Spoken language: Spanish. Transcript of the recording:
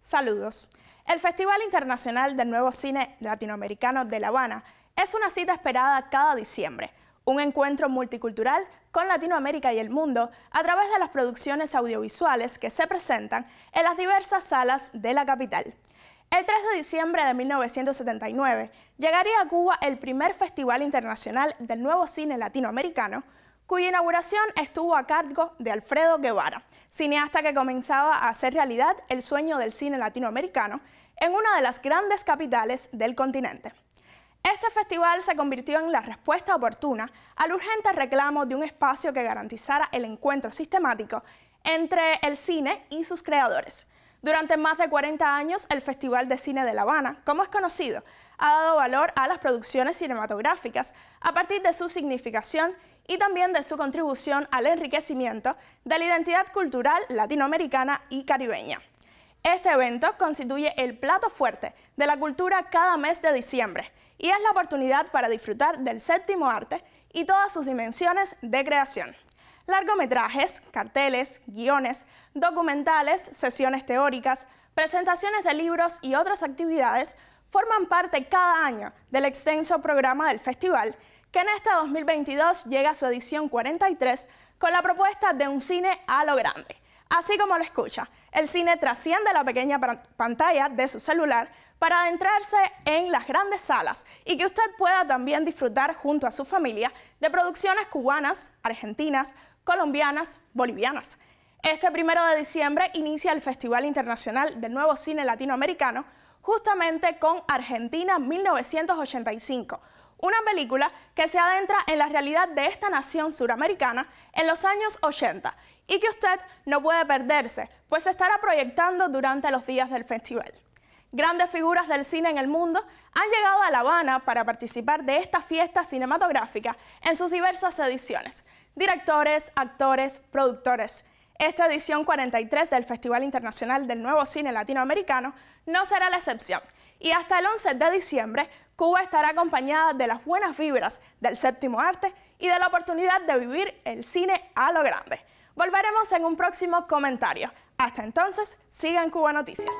Saludos. El Festival Internacional del Nuevo Cine Latinoamericano de La Habana es una cita esperada cada diciembre, un encuentro multicultural con Latinoamérica y el mundo a través de las producciones audiovisuales que se presentan en las diversas salas de la capital. El 3 de diciembre de 1979 llegaría a Cuba el primer Festival Internacional del Nuevo Cine Latinoamericano, cuya inauguración estuvo a cargo de Alfredo Guevara, cineasta que comenzaba a hacer realidad el sueño del cine latinoamericano en una de las grandes capitales del continente. Este festival se convirtió en la respuesta oportuna al urgente reclamo de un espacio que garantizara el encuentro sistemático entre el cine y sus creadores. Durante más de 40 años, el Festival de Cine de La Habana, como es conocido, ha dado valor a las producciones cinematográficas a partir de su significación y también de su contribución al enriquecimiento de la identidad cultural latinoamericana y caribeña. Este evento constituye el plato fuerte de la cultura cada mes de diciembre y es la oportunidad para disfrutar del séptimo arte y todas sus dimensiones de creación. Largometrajes, carteles, guiones, documentales, sesiones teóricas, presentaciones de libros y otras actividades forman parte cada año del extenso programa del festival que en este 2022 llega su edición 43 con la propuesta de un cine a lo grande. Así como lo escucha, el cine trasciende la pequeña pantalla de su celular para adentrarse en las grandes salas y que usted pueda también disfrutar junto a su familia de producciones cubanas, argentinas, colombianas, bolivianas. Este primero de diciembre inicia el Festival Internacional del Nuevo Cine Latinoamericano justamente con Argentina 1985, una película que se adentra en la realidad de esta nación suramericana en los años 80 y que usted no puede perderse, pues se estará proyectando durante los días del festival. Grandes figuras del cine en el mundo han llegado a La Habana para participar de esta fiesta cinematográfica en sus diversas ediciones. Directores, actores, productores, esta edición 43 del Festival Internacional del Nuevo Cine Latinoamericano no será la excepción y hasta el 11 de diciembre Cuba estará acompañada de las buenas vibras del séptimo arte y de la oportunidad de vivir el cine a lo grande. Volveremos en un próximo comentario. Hasta entonces, sigan Cuba Noticias.